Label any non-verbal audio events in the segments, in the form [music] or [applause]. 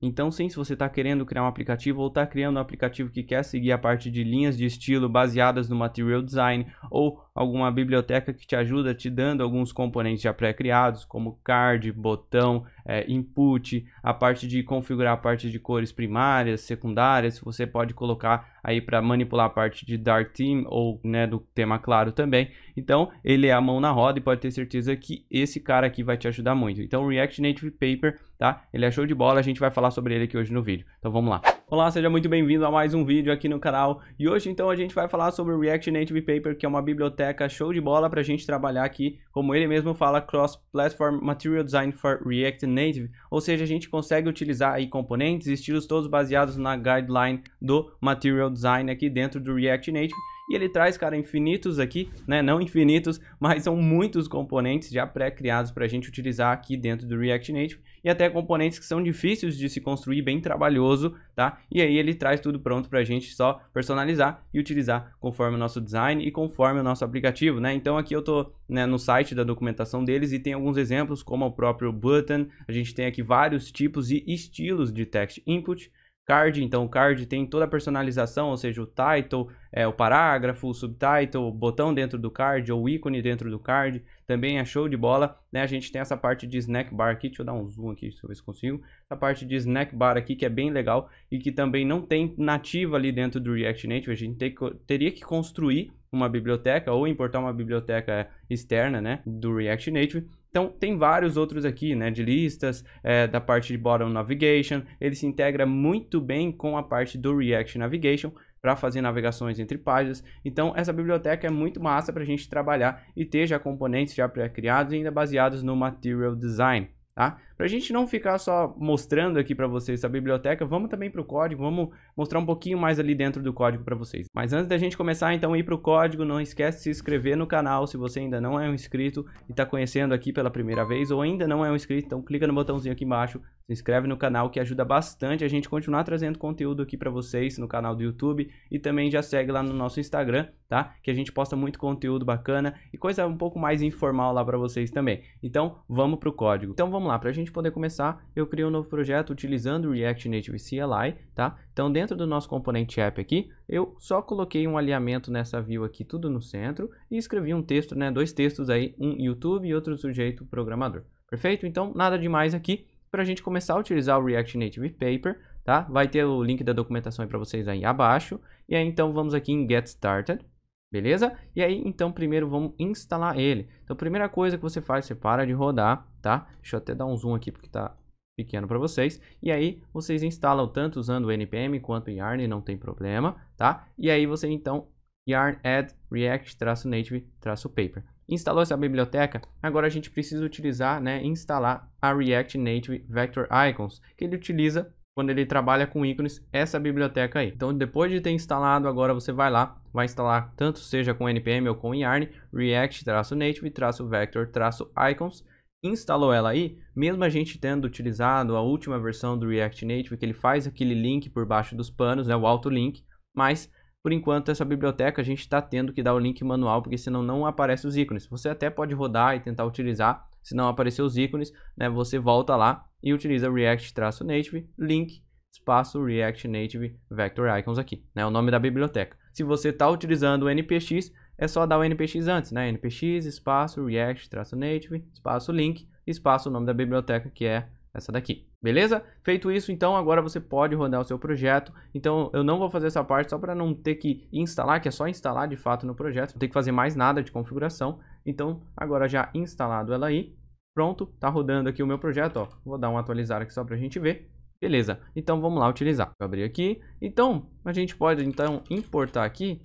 Então, sim, se você está querendo criar um aplicativo ou está criando um aplicativo que quer seguir a parte de linhas de estilo baseadas no material design ou alguma biblioteca que te ajuda te dando alguns componentes já pré-criados, como card, botão, é, input, a parte de configurar a parte de cores primárias, secundárias, você pode colocar aí para manipular a parte de Dark Team ou né, do tema claro também. Então, ele é a mão na roda e pode ter certeza que esse cara aqui vai te ajudar muito. Então, React Native Paper, tá? Ele é show de bola, a gente vai falar sobre ele aqui hoje no vídeo. Então, vamos lá. Olá, seja muito bem-vindo a mais um vídeo aqui no canal e hoje então a gente vai falar sobre o React Native Paper, que é uma biblioteca show de bola para a gente trabalhar aqui, como ele mesmo fala, Cross-Platform Material Design for React Native, ou seja, a gente consegue utilizar aí componentes e estilos todos baseados na guideline do Material Design aqui dentro do React Native e ele traz, cara, infinitos aqui, né? Não infinitos, [laughs] mas são muitos componentes já pré-criados para a gente utilizar aqui dentro do React Native e até componentes que são difíceis de se construir, bem trabalhoso, tá? E aí ele traz tudo pronto para a gente só personalizar e utilizar conforme o nosso design e conforme o nosso aplicativo, né? Então aqui eu tô né, no site da documentação deles e tem alguns exemplos como o próprio button, a gente tem aqui vários tipos e estilos de text input, Card, então o card tem toda a personalização, ou seja, o title, é, o parágrafo, o subtitle, o botão dentro do card ou o ícone dentro do card também é show de bola, né? A gente tem essa parte de snack bar aqui, deixa eu dar um zoom aqui, deixa eu ver se consigo. Essa parte de snack bar aqui que é bem legal e que também não tem nativa ali dentro do React Native, a gente teria que construir uma biblioteca ou importar uma biblioteca externa, né, do React Native. Então, tem vários outros aqui, né, de listas, é, da parte de Bottom Navigation, ele se integra muito bem com a parte do React Navigation, para fazer navegações entre páginas. Então, essa biblioteca é muito massa para a gente trabalhar e ter já componentes já pré-criados e ainda baseados no Material Design, tá? Para a gente não ficar só mostrando aqui para vocês a biblioteca, vamos também para o código, vamos mostrar um pouquinho mais ali dentro do código para vocês. Mas antes da gente começar, então, a ir para o código, não esquece de se inscrever no canal se você ainda não é um inscrito e está conhecendo aqui pela primeira vez ou ainda não é um inscrito, então clica no botãozinho aqui embaixo, se inscreve no canal que ajuda bastante a gente continuar trazendo conteúdo aqui para vocês no canal do YouTube e também já segue lá no nosso Instagram, tá? Que a gente posta muito conteúdo bacana e coisa um pouco mais informal lá para vocês também. Então, vamos pro código. Então, vamos lá, pra gente gente poder começar, eu criei um novo projeto utilizando o React Native CLI, tá? Então, dentro do nosso componente app aqui, eu só coloquei um alinhamento nessa view aqui, tudo no centro, e escrevi um texto, né? Dois textos aí, um YouTube e outro sujeito programador. Perfeito? Então, nada demais aqui. Para a gente começar a utilizar o React Native Paper, tá? Vai ter o link da documentação aí para vocês aí abaixo. E aí, então, vamos aqui em Get Started. Beleza? E aí, então, primeiro vamos instalar ele. Então, primeira coisa que você faz, você para de rodar, tá? Deixa eu até dar um zoom aqui porque tá pequeno para vocês. E aí, vocês instalam tanto usando o npm quanto o yarn, não tem problema, tá? E aí, você então yarn add react-native-paper. Instalou essa biblioteca, agora a gente precisa utilizar, né, instalar a React Native Vector Icons, que ele utiliza quando ele trabalha com ícones, essa biblioteca aí. Então, depois de ter instalado, agora você vai lá, vai instalar tanto seja com npm ou com yarn, react-native-vector-icons, instalou ela aí, mesmo a gente tendo utilizado a última versão do React Native, que ele faz aquele link por baixo dos panos, né, o auto-link, mas por enquanto essa biblioteca a gente está tendo que dar o link manual, porque senão não aparece os ícones. Você até pode rodar e tentar utilizar, se não aparecer os ícones, né, você volta lá e utiliza React-Native, link, espaço React Native Vector Icons aqui, né, o nome da biblioteca. Se você está utilizando o NPX, é só dar o NPX antes, né, NPX, espaço, React-Native, espaço, link, espaço, o nome da biblioteca, que é essa daqui. Beleza? Feito isso, então agora você pode rodar o seu projeto. Então eu não vou fazer essa parte só para não ter que instalar, que é só instalar de fato no projeto, não tem que fazer mais nada de configuração. Então, agora já instalado ela aí, pronto, tá rodando aqui o meu projeto, ó. Vou dar um atualizar aqui só pra gente ver. Beleza, então vamos lá utilizar. Vou abrir aqui. Então, a gente pode então importar aqui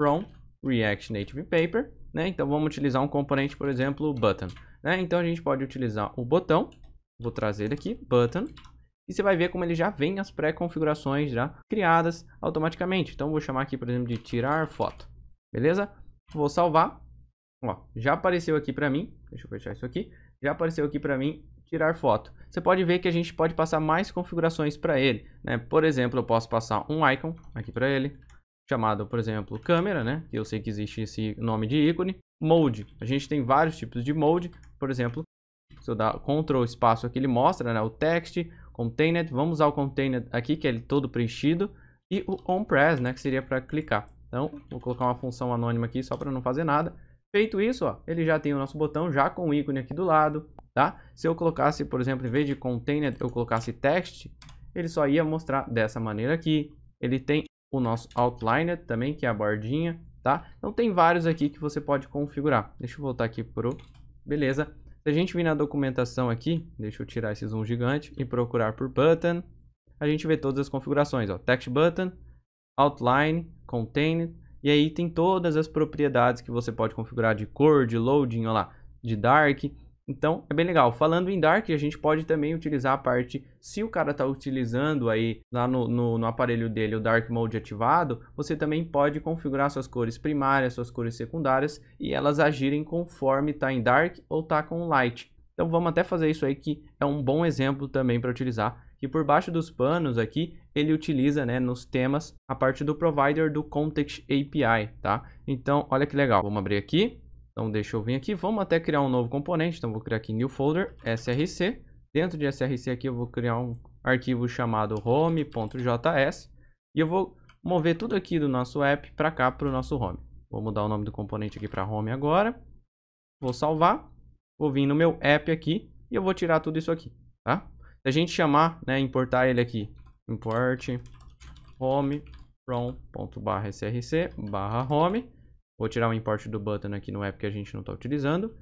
from React Native Paper, né? Então vamos utilizar um componente, por exemplo, button, né? Então a gente pode utilizar o botão, vou trazer ele aqui, button, e você vai ver como ele já vem as pré-configurações já criadas automaticamente. Então vou chamar aqui, por exemplo, de tirar foto, beleza? Vou salvar Ó, já apareceu aqui para mim, deixa eu fechar isso aqui, já apareceu aqui para mim tirar foto. Você pode ver que a gente pode passar mais configurações para ele, né? Por exemplo, eu posso passar um icon aqui para ele, chamado, por exemplo, câmera, né? Eu sei que existe esse nome de ícone. Mode, a gente tem vários tipos de mode, por exemplo, se eu dar Ctrl espaço aqui, ele mostra né, o text, container, vamos usar o container aqui, que é ele todo preenchido, e o onPress, né, que seria para clicar. Então, vou colocar uma função anônima aqui só para não fazer nada. Feito isso, ó, ele já tem o nosso botão já com o ícone aqui do lado, tá? Se eu colocasse, por exemplo, em vez de container, eu colocasse text, ele só ia mostrar dessa maneira aqui. Ele tem o nosso outline também, que é a bordinha, tá? Então tem vários aqui que você pode configurar. Deixa eu voltar aqui pro... Beleza. Se a gente vir na documentação aqui, deixa eu tirar esse zoom gigante e procurar por button, a gente vê todas as configurações, ó, text button, outline, container, e aí tem todas as propriedades que você pode configurar de cor, de loading, olha lá, de dark. Então é bem legal. Falando em dark, a gente pode também utilizar a parte, se o cara está utilizando aí lá no, no, no, aparelho dele o dark mode ativado, você também pode configurar suas cores primárias, suas cores secundárias e elas agirem conforme está em dark ou está com light. Então vamos até fazer isso aí que é um bom exemplo também para utilizar. E por baixo dos panos aqui ele utiliza né, nos temas a parte do provider do Context API, tá? Então, olha que legal. Vamos abrir aqui. Então, deixa eu vir aqui. Vamos até criar um novo componente. Então, vou criar aqui New Folder, SRC. Dentro de SRC aqui, eu vou criar um arquivo chamado home.js. E eu vou mover tudo aqui do nosso app para cá, para o nosso home. Vou mudar o nome do componente aqui para home agora. Vou salvar. Vou vir no meu app aqui e eu vou tirar tudo isso aqui, tá? Se a gente chamar, né, importar ele aqui import home from ponto barra src barra home. Vou tirar o import do button aqui no app que a gente não está utilizando.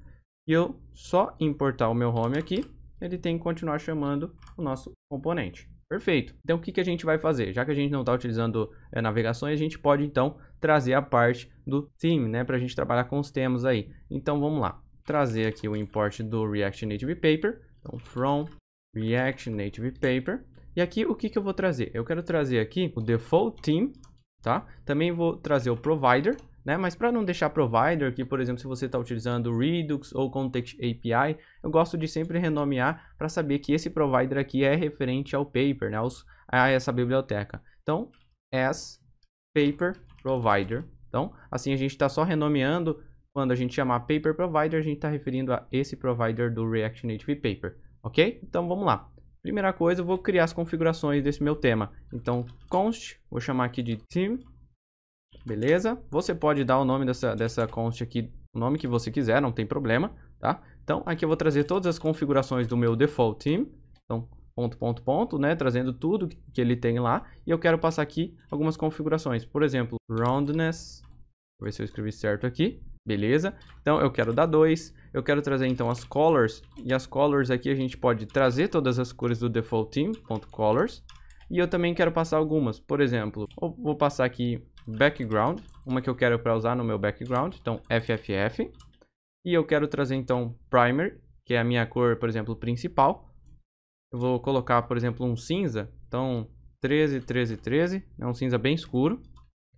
E eu só importar o meu home aqui, ele tem que continuar chamando o nosso componente. Perfeito. Então, o que, que a gente vai fazer? Já que a gente não está utilizando é, navegações, a gente pode, então, trazer a parte do theme, né? Para a gente trabalhar com os temas aí. Então, vamos lá. Trazer aqui o import do React Native Paper. Então, from React Native Paper. E aqui o que, que eu vou trazer? Eu quero trazer aqui o default team, tá? Também vou trazer o provider, né? Mas para não deixar provider, que por exemplo, se você está utilizando Redux ou Context API, eu gosto de sempre renomear para saber que esse provider aqui é referente ao paper, né? a essa biblioteca. Então, as paper provider. Então, assim a gente está só renomeando quando a gente chamar paper provider, a gente está referindo a esse provider do React Native Paper, ok? Então vamos lá. Primeira coisa, eu vou criar as configurações desse meu tema. Então, const, vou chamar aqui de team, Beleza? Você pode dar o nome dessa, dessa const aqui, o nome que você quiser, não tem problema, tá? Então, aqui eu vou trazer todas as configurações do meu default team. Então, ponto, ponto, ponto, né? Trazendo tudo que ele tem lá. E eu quero passar aqui algumas configurações. Por exemplo, roundness. Vou ver se eu escrevi certo aqui. Beleza? Então, eu quero dar 2. Eu quero trazer então as colors, e as colors aqui a gente pode trazer todas as cores do default team.colors, e eu também quero passar algumas, por exemplo, vou passar aqui background, uma que eu quero para usar no meu background, então FFF, e eu quero trazer então primer, que é a minha cor, por exemplo, principal. Eu vou colocar, por exemplo, um cinza, então 13, 13, 13, é um cinza bem escuro.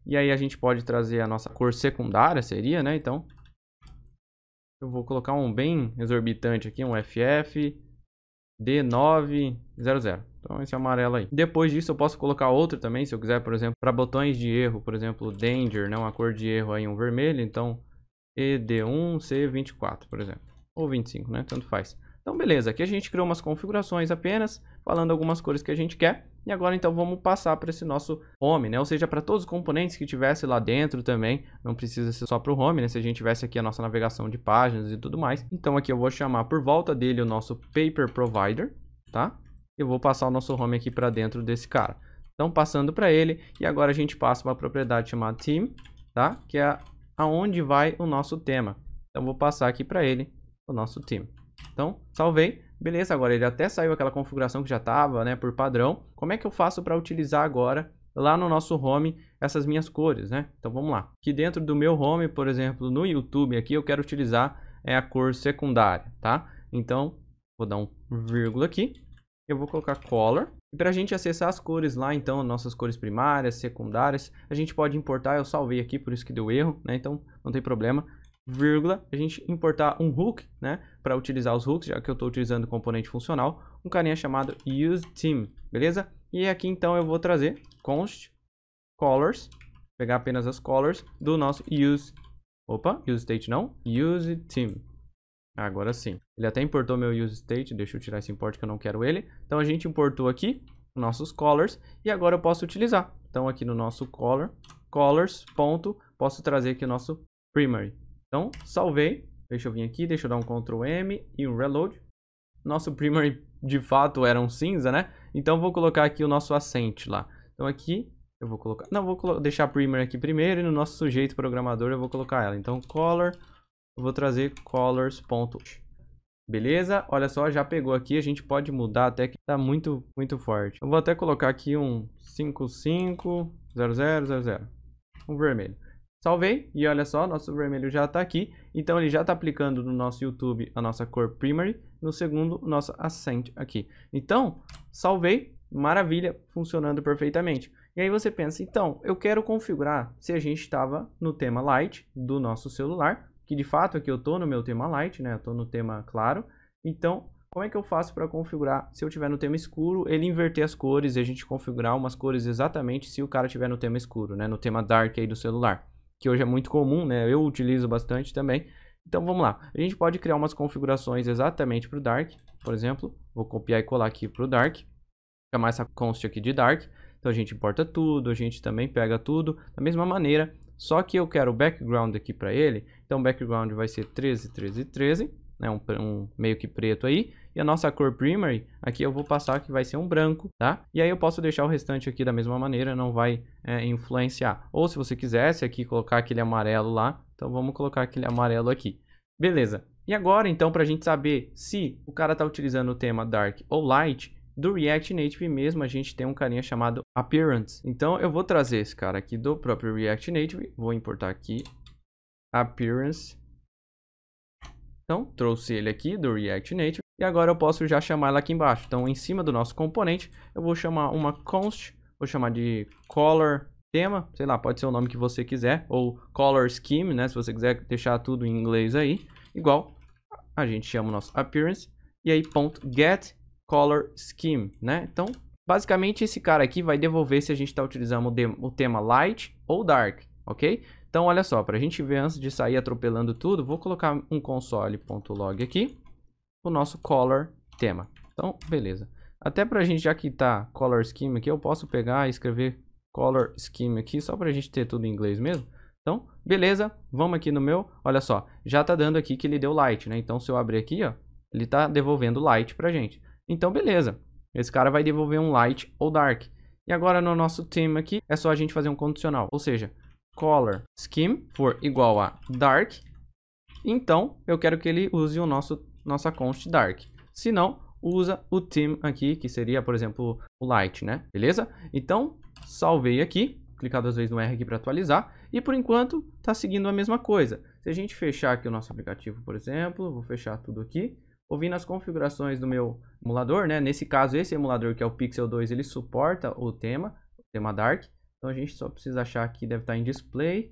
E aí a gente pode trazer a nossa cor secundária, seria, né? Então, eu vou colocar um bem exorbitante aqui, um FF D900. Então esse amarelo aí. Depois disso eu posso colocar outro também, se eu quiser, por exemplo, para botões de erro, por exemplo, danger, né, uma cor de erro aí, um vermelho, então ED1C24, por exemplo, ou 25, né, tanto faz. Então, beleza, aqui a gente criou umas configurações apenas, falando algumas cores que a gente quer. E agora, então, vamos passar para esse nosso home, né? Ou seja, para todos os componentes que tivesse lá dentro também. Não precisa ser só para o home, né? Se a gente tivesse aqui a nossa navegação de páginas e tudo mais. Então, aqui eu vou chamar por volta dele o nosso paper provider, tá? Eu vou passar o nosso home aqui para dentro desse cara. Então, passando para ele. E agora a gente passa uma propriedade chamada team, tá? Que é aonde vai o nosso tema. Então, vou passar aqui para ele o nosso time. Então, salvei. Beleza, agora ele até saiu aquela configuração que já estava, né, por padrão. Como é que eu faço para utilizar agora lá no nosso home essas minhas cores, né? Então vamos lá. Aqui dentro do meu home, por exemplo, no YouTube aqui, eu quero utilizar é, a cor secundária, tá? Então, vou dar um vírgula aqui. Eu vou colocar color. E para a gente acessar as cores lá, então, nossas cores primárias, secundárias, a gente pode importar. Eu salvei aqui, por isso que deu erro, né? Então, não tem problema vírgula, a gente importar um hook, né, para utilizar os hooks, já que eu estou utilizando o componente funcional, um carinha chamado useTeam, beleza? E aqui então eu vou trazer const colors, pegar apenas as colors do nosso use, opa, useState não, useTeam. Agora sim. Ele até importou meu useState, deixa eu tirar esse import que eu não quero ele. Então a gente importou aqui nossos colors e agora eu posso utilizar. Então aqui no nosso color, colors, ponto, posso trazer aqui o nosso primary, então, salvei. Deixa eu vir aqui, deixa eu dar um Ctrl M e um Reload. Nosso primary, de fato, era um cinza, né? Então, vou colocar aqui o nosso assente lá. Então, aqui, eu vou colocar... Não, vou deixar a primer aqui primeiro e no nosso sujeito programador eu vou colocar ela. Então, color, eu vou trazer colors. Beleza? Olha só, já pegou aqui. A gente pode mudar até que tá muito, muito forte. Eu vou até colocar aqui um 550000, um vermelho. Salvei e olha só, nosso vermelho já está aqui. Então ele já está aplicando no nosso YouTube a nossa cor Primary, no segundo nossa Ascent aqui. Então, salvei, maravilha, funcionando perfeitamente. E aí você pensa, então, eu quero configurar se a gente estava no tema Light do nosso celular, que de fato aqui eu estou no meu tema Light, né? Eu estou no tema claro. Então, como é que eu faço para configurar se eu tiver no tema escuro, ele inverter as cores e a gente configurar umas cores exatamente se o cara tiver no tema escuro, né? No tema Dark aí do celular que hoje é muito comum, né? Eu utilizo bastante também. Então vamos lá. A gente pode criar umas configurações exatamente para o Dark, por exemplo. Vou copiar e colar aqui para o Dark. Chamar essa const aqui de Dark. Então a gente importa tudo, a gente também pega tudo da mesma maneira. Só que eu quero o background aqui para ele. Então o background vai ser 13, 13, 13, né? Um, um meio que preto aí. E a nossa cor primary, aqui eu vou passar que vai ser um branco, tá? E aí eu posso deixar o restante aqui da mesma maneira, não vai é, influenciar. Ou se você quisesse aqui colocar aquele amarelo lá, então vamos colocar aquele amarelo aqui. Beleza. E agora, então, para a gente saber se o cara está utilizando o tema Dark ou Light, do React Native mesmo a gente tem um carinha chamado Appearance. Então eu vou trazer esse cara aqui do próprio React Native, vou importar aqui, Appearance. Então, trouxe ele aqui do React Native. E agora eu posso já chamar ela aqui embaixo. Então, em cima do nosso componente, eu vou chamar uma const, vou chamar de color tema, sei lá, pode ser o nome que você quiser, ou color scheme, né, se você quiser deixar tudo em inglês aí, igual a gente chama o nosso appearance, e aí ponto get color scheme, né? Então, basicamente esse cara aqui vai devolver se a gente está utilizando o, o tema light ou dark, ok? Então, olha só, para a gente ver antes de sair atropelando tudo, vou colocar um console.log aqui, o nosso color tema. Então, beleza. Até para a gente já quitar color scheme aqui, eu posso pegar e escrever color scheme aqui, só para a gente ter tudo em inglês mesmo. Então, beleza, vamos aqui no meu, olha só, já tá dando aqui que ele deu light, né? Então, se eu abrir aqui, ó, ele tá devolvendo light pra gente. Então, beleza, esse cara vai devolver um light ou dark. E agora no nosso tema aqui, é só a gente fazer um condicional, ou seja, color scheme for igual a dark, então eu quero que ele use o nosso nossa const dark. Se não, usa o theme aqui, que seria, por exemplo, o light, né? Beleza? Então, salvei aqui, clicar duas vezes no R aqui para atualizar, e por enquanto está seguindo a mesma coisa. Se a gente fechar aqui o nosso aplicativo, por exemplo, vou fechar tudo aqui, vou vir nas configurações do meu emulador, né? Nesse caso, esse emulador que é o Pixel 2, ele suporta o tema, o tema Dark, então a gente só precisa achar que deve estar tá em Display,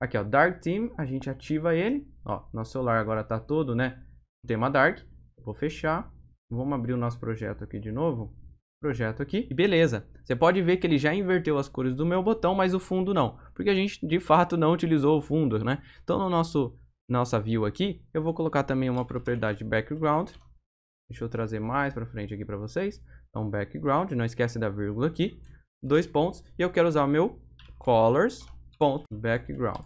aqui ó, Dark Theme, a gente ativa ele, ó, nosso celular agora está todo, né? tema Dark. Vou fechar. Vamos abrir o nosso projeto aqui de novo. Projeto aqui. E beleza. Você pode ver que ele já inverteu as cores do meu botão, mas o fundo não. Porque a gente, de fato, não utilizou o fundo, né? Então, no nosso nossa view aqui, eu vou colocar também uma propriedade background. Deixa eu trazer mais para frente aqui para vocês. Então, background, não esquece da vírgula aqui. Dois pontos. E eu quero usar o meu colors.background.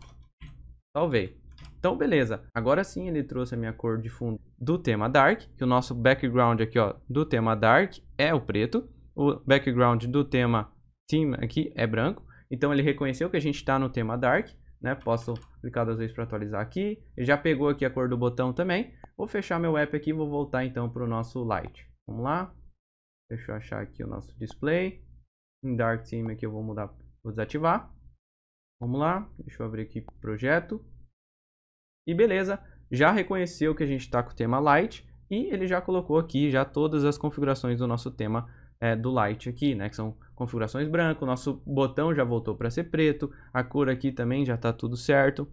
Salvei. Então, beleza. Agora sim ele trouxe a minha cor de fundo do tema Dark, que o nosso background aqui, ó, do tema Dark é o preto. O background do tema Team aqui é branco. Então, ele reconheceu que a gente está no tema Dark, né? Posso clicar duas vezes para atualizar aqui. Ele já pegou aqui a cor do botão também. Vou fechar meu app aqui e vou voltar então para o nosso Light. Vamos lá. Deixa eu achar aqui o nosso display. Em Dark Theme aqui eu vou mudar, vou desativar. Vamos lá. Deixa eu abrir aqui projeto. E beleza, já reconheceu que a gente está com o tema light e ele já colocou aqui já todas as configurações do nosso tema é, do light aqui, né? Que são configurações branco, nosso botão já voltou para ser preto, a cor aqui também já está tudo certo.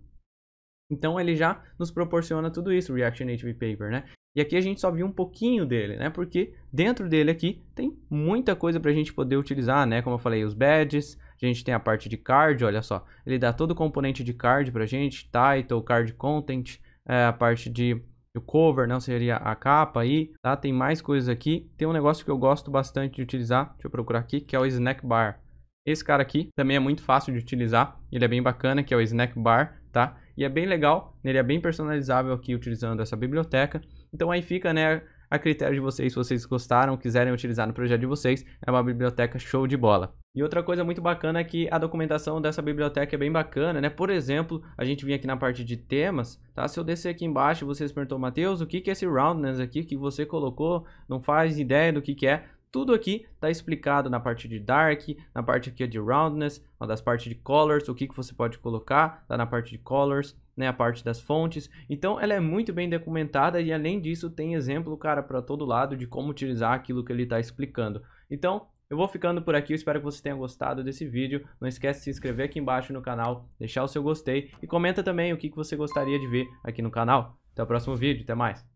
Então ele já nos proporciona tudo isso, React Native Paper, né? E aqui a gente só viu um pouquinho dele, né? Porque dentro dele aqui tem muita coisa para a gente poder utilizar, né? Como eu falei, os badges, a gente tem a parte de card, olha só. Ele dá todo o componente de card pra gente, title, card content, é, a parte de o cover, não né, seria a capa aí, tá? Tem mais coisas aqui. Tem um negócio que eu gosto bastante de utilizar, deixa eu procurar aqui, que é o snack bar. Esse cara aqui também é muito fácil de utilizar, ele é bem bacana, que é o snack bar, tá? E é bem legal, ele é bem personalizável aqui utilizando essa biblioteca. Então aí fica, né, a critério de vocês, se vocês gostaram, quiserem utilizar no projeto de vocês, é uma biblioteca show de bola. E outra coisa muito bacana é que a documentação dessa biblioteca é bem bacana, né? Por exemplo, a gente vinha aqui na parte de temas, tá? Se eu descer aqui embaixo, vocês perguntou, Matheus, o que que é esse roundness aqui que você colocou? Não faz ideia do que que é. Tudo aqui está explicado na parte de dark, na parte aqui de roundness, das partes de colors, o que, que você pode colocar, tá na parte de colors, né, a parte das fontes. Então ela é muito bem documentada e além disso tem exemplo, cara, para todo lado de como utilizar aquilo que ele está explicando. Então, eu vou ficando por aqui, espero que você tenha gostado desse vídeo. Não esquece de se inscrever aqui embaixo no canal, deixar o seu gostei e comenta também o que você gostaria de ver aqui no canal. Até o próximo vídeo, até mais!